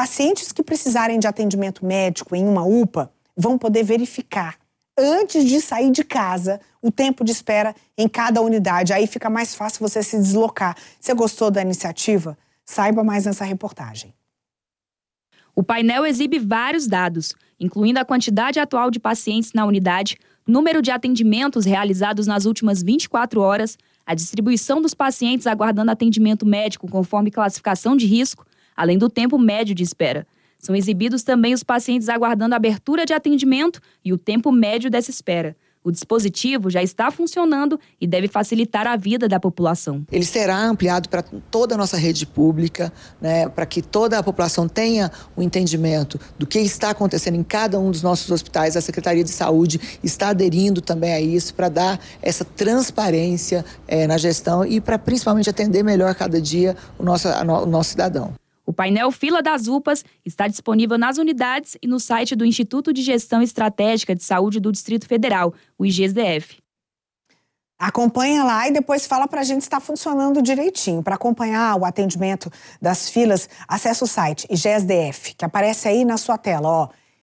Pacientes que precisarem de atendimento médico em uma UPA vão poder verificar antes de sair de casa o tempo de espera em cada unidade. Aí fica mais fácil você se deslocar. Você gostou da iniciativa? Saiba mais nessa reportagem. O painel exibe vários dados, incluindo a quantidade atual de pacientes na unidade, número de atendimentos realizados nas últimas 24 horas, a distribuição dos pacientes aguardando atendimento médico conforme classificação de risco além do tempo médio de espera. São exibidos também os pacientes aguardando a abertura de atendimento e o tempo médio dessa espera. O dispositivo já está funcionando e deve facilitar a vida da população. Ele será ampliado para toda a nossa rede pública, né, para que toda a população tenha o um entendimento do que está acontecendo em cada um dos nossos hospitais. A Secretaria de Saúde está aderindo também a isso para dar essa transparência é, na gestão e para principalmente atender melhor cada dia o nosso, o nosso cidadão painel Fila das UPAs está disponível nas unidades e no site do Instituto de Gestão Estratégica de Saúde do Distrito Federal, o IGSDF. Acompanha lá e depois fala para a gente se está funcionando direitinho. Para acompanhar o atendimento das filas, acesse o site IGSDF, que aparece aí na sua tela, ó